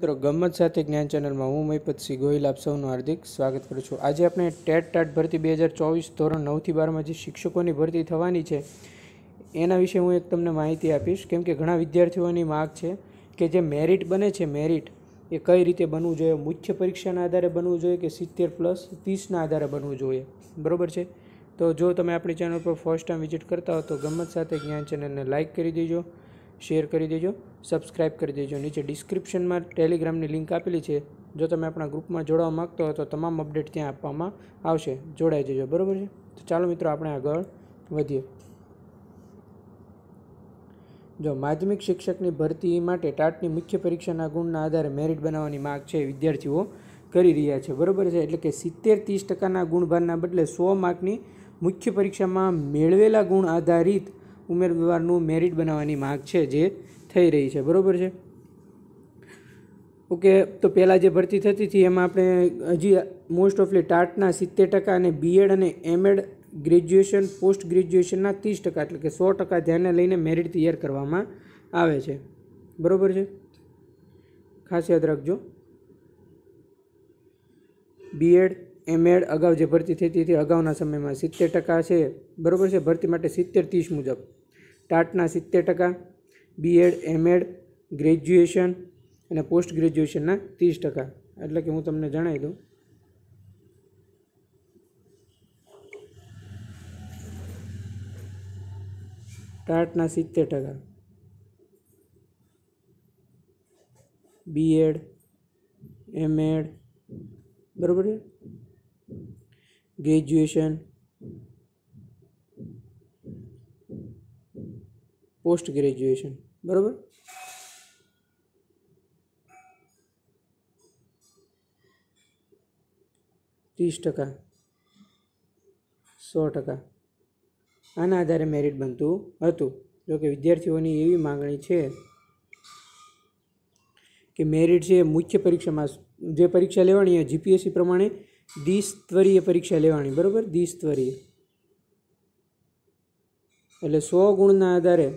મિત્રો ગમત સાથે જ્ઞાન ચેનલમાં હું મહીપતસિંહ ગોહિલ આપ સૌનું હાર્દિક સ્વાગત કરું છું આજે આપણે ટેટ ટાટ ભરતી બે હજાર ચોવીસ ધોરણ નવથી બારમાં જે શિક્ષકોની ભરતી થવાની છે એના વિશે હું એક તમને માહિતી આપીશ કેમ કે ઘણા વિદ્યાર્થીઓની માગ છે કે જે મેરિટ બને છે મેરિટ એ કઈ રીતે બનવું જોઈએ મુખ્ય પરીક્ષાના આધારે બનવું જોઈએ કે સિત્તેર પ્લસ ત્રીસના આધારે બનવું જોઈએ બરાબર છે તો જો તમે આપણી ચેનલ પર ફર્સ્ટ ટાઈમ વિઝિટ કરતા હો તો ગમત સાથે જ્ઞાન ચેનલને લાઇક કરી દેજો શેર કરી દેજો સબસ્ક્રાઇબ કરી દેજો નીચે ડિસ્ક્રિપ્શનમાં ટેલિગ્રામની લિંક આપેલી છે જો તમે આપણા ગ્રુપમાં જોડાવા માગતા હો તો તમામ અપડેટ ત્યાં આપવામાં આવશે જોડાઈ દેજો બરાબર છે તો ચાલો મિત્રો આપણે આગળ વધીએ જો માધ્યમિક શિક્ષકની ભરતી માટે ટાટની મુખ્ય પરીક્ષાના ગુણના આધારે મેરિટ બનાવવાની માગ છે વિદ્યાર્થીઓ કરી રહ્યા છે બરાબર છે એટલે કે સિત્તેર ત્રીસ ટકાના ગુણભારના બદલે સો માર્કની મુખ્ય પરીક્ષામાં મેળવેલા ગુણ આધારિત ઉમેદવારનું મેરિટ બનાવવાની માગ છે જે થઈ રહી છે બરાબર છે ઓકે તો પહેલાં જે ભરતી થતી હતી એમાં આપણે હજી મોસ્ટ ઓફલી ટાટના સિત્તેર ટકા અને બીએડ અને એમએડ ગ્રેજ્યુએશન પોસ્ટ ગ્રેજ્યુએશનના ત્રીસ ટકા એટલે કે સો ટકા ધ્યાને લઈને મેરિટ તૈયાર કરવામાં આવે છે બરાબર છે ખાસ યાદ રાખજો બીએડ એમએડ અગાઉ જે ભરતી થતી હતી અગાઉના સમયમાં સિત્તેર ટકા છે બરાબર છે ભરતી માટે સિત્તેર ત્રીસ મુજબ ટાટના સિત્તેર ટકા બીએડ એમએડ ગ્રેજ્યુએશન અને પોસ્ટ ગ્રેજ્યુએશનના ત્રીસ ટકા એટલે કે હું તમને જણાવી દઉં ટાટના સિત્તેર ટકા બીએડ એમએડ બરાબર ગ્રેજ્યુએશન પોસ્ટ ગ્રેજ્યુએશન બરાબર ત્રીસ ટકા સો ટકા આના આધારે મેરિટ બનતું હતું જોકે વિદ્યાર્થીઓની એવી માગણી છે કે મેરિટ છે મુખ્ય પરીક્ષામાં જે પરીક્ષા લેવાની એ જીપીએસસી પ્રમાણે દ્વિસ્તરીય પરીક્ષા લેવાની બરાબર દ્વિસ્તરીય એટલે સો ગુણના આધારે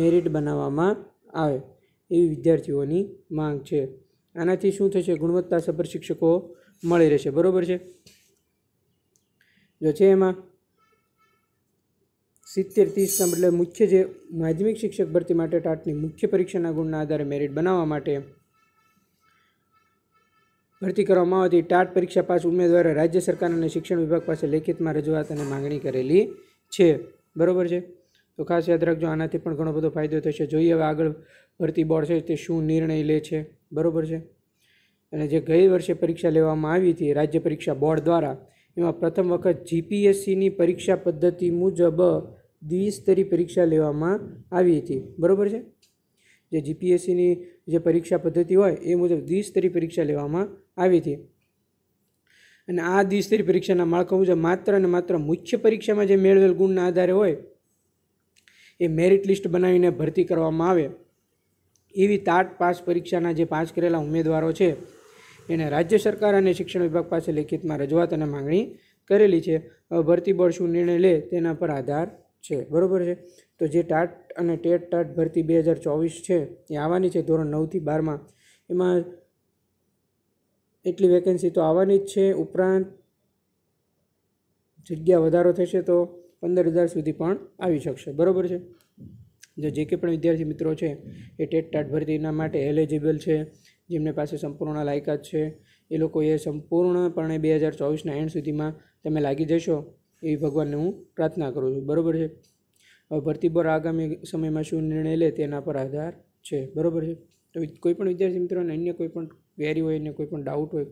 મેરિટ બનાવવામાં આવે એવી વિદ્યાર્થીઓની માંગ છે આનાથી શું થશે ગુણવત્તાસભર શિક્ષકો મળી રહેશે બરાબર છે જો છે એમાં સિત્તેર ત્રીસ એટલે મુખ્ય જે માધ્યમિક શિક્ષક ભરતી માટે ટાટની મુખ્ય પરીક્ષાના ગુણના આધારે મેરિટ બનાવવા માટે ભરતી કરવામાં આવતી ટાટ પરીક્ષા પાસ ઉમેદવારે રાજ્ય સરકાર અને શિક્ષણ વિભાગ પાસે લેખિતમાં રજૂઆત અને માગણી કરેલી છે બરાબર છે તો ખાસ યાદ રાખજો આનાથી પણ ઘણો બધો ફાયદો થશે જોઈએ હવે આગળ ભરતી બોર્ડ છે તે શું નિર્ણય લે છે બરાબર છે અને જે ગઈ વર્ષે પરીક્ષા લેવામાં આવી હતી રાજ્ય પરીક્ષા બોર્ડ દ્વારા એમાં પ્રથમ વખત જીપીએસસીની પરીક્ષા પદ્ધતિ મુજબ દ્વિસ્તરી પરીક્ષા લેવામાં આવી હતી બરાબર છે જે જીપીએસસીની જે પરીક્ષા પદ્ધતિ હોય એ મુજબ દ્વિસ્તરી પરીક્ષા લેવામાં આવી હતી અને આ દ્વિસ્તરી પરીક્ષાના માળખા મુજબ માત્ર અને માત્ર મુખ્ય પરીક્ષામાં જે મેળવેલ ગુણના આધારે હોય એ મેરિટ લિસ્ટ બનાવીને ભરતી કરવામાં આવે એવી તાટ પાસ પરીક્ષાના જે પાસ કરેલા ઉમેદવારો છે એને રાજ્ય સરકાર અને શિક્ષણ વિભાગ પાસે લેખિતમાં રજૂઆત અને માંગણી કરેલી છે હવે ભરતી બોર્ડ શું નિર્ણય લે તેના પર આધાર છે બરાબર છે તો જે ટાટ અને ટેટ ટાટ ભરતી બે હજાર ચોવીસ છે એ આવવાની છે ધોરણ નવથી બારમાં એમાં એટલી વેકેન્સી તો આવવાની જ છે ઉપરાંત જગ્યા વધારો થશે તો પંદર હજાર સુધી પણ આવી શકશે બરાબર છે જો જે કે પણ વિદ્યાર્થી મિત્રો છે એ ટેટ ટાટ ભરતીના માટે એલિજિબલ છે જેમને પાસે સંપૂર્ણ લાયકાત છે એ લોકોએ સંપૂર્ણપણે બે હજાર ચોવીસના એન્ડ સુધીમાં તમે લાગી જશો એવી ભગવાનને હું પ્રાર્થના કરું છું બરાબર છે હવે ભરતી પર આગામી સમયમાં શું નિર્ણય લે તેના પર આધાર છે બરાબર છે તો કોઈ પણ વિદ્યાર્થી મિત્રોને અન્ય કોઈ પણ ક્વેરી હોય અન્ય કોઈ પણ ડાઉટ હોય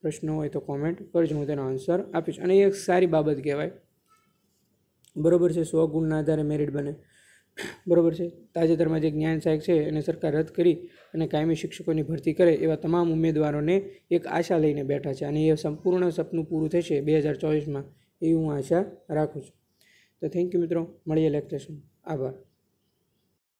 પ્રશ્ન હોય તો કોમેન્ટ કરજો હું તેનો આન્સર આપીશ અને એ એક સારી બાબત કહેવાય બરોબર છે સો ગુણના આધારે મેરિટ બને બરોબર છે તાજેતરમાં જે જ્ઞાન સહાયક છે એને સરકાર રદ કરી અને કાયમી શિક્ષકોની ભરતી કરે એવા તમામ ઉમેદવારોને એક આશા લઈને બેઠા છે અને એ સંપૂર્ણ સપનું પૂરું થશે બે હજાર ચોવીસમાં એવી હું આશા રાખું છું તો થેન્ક યુ મિત્રો મળીએ લેક્ચર આભાર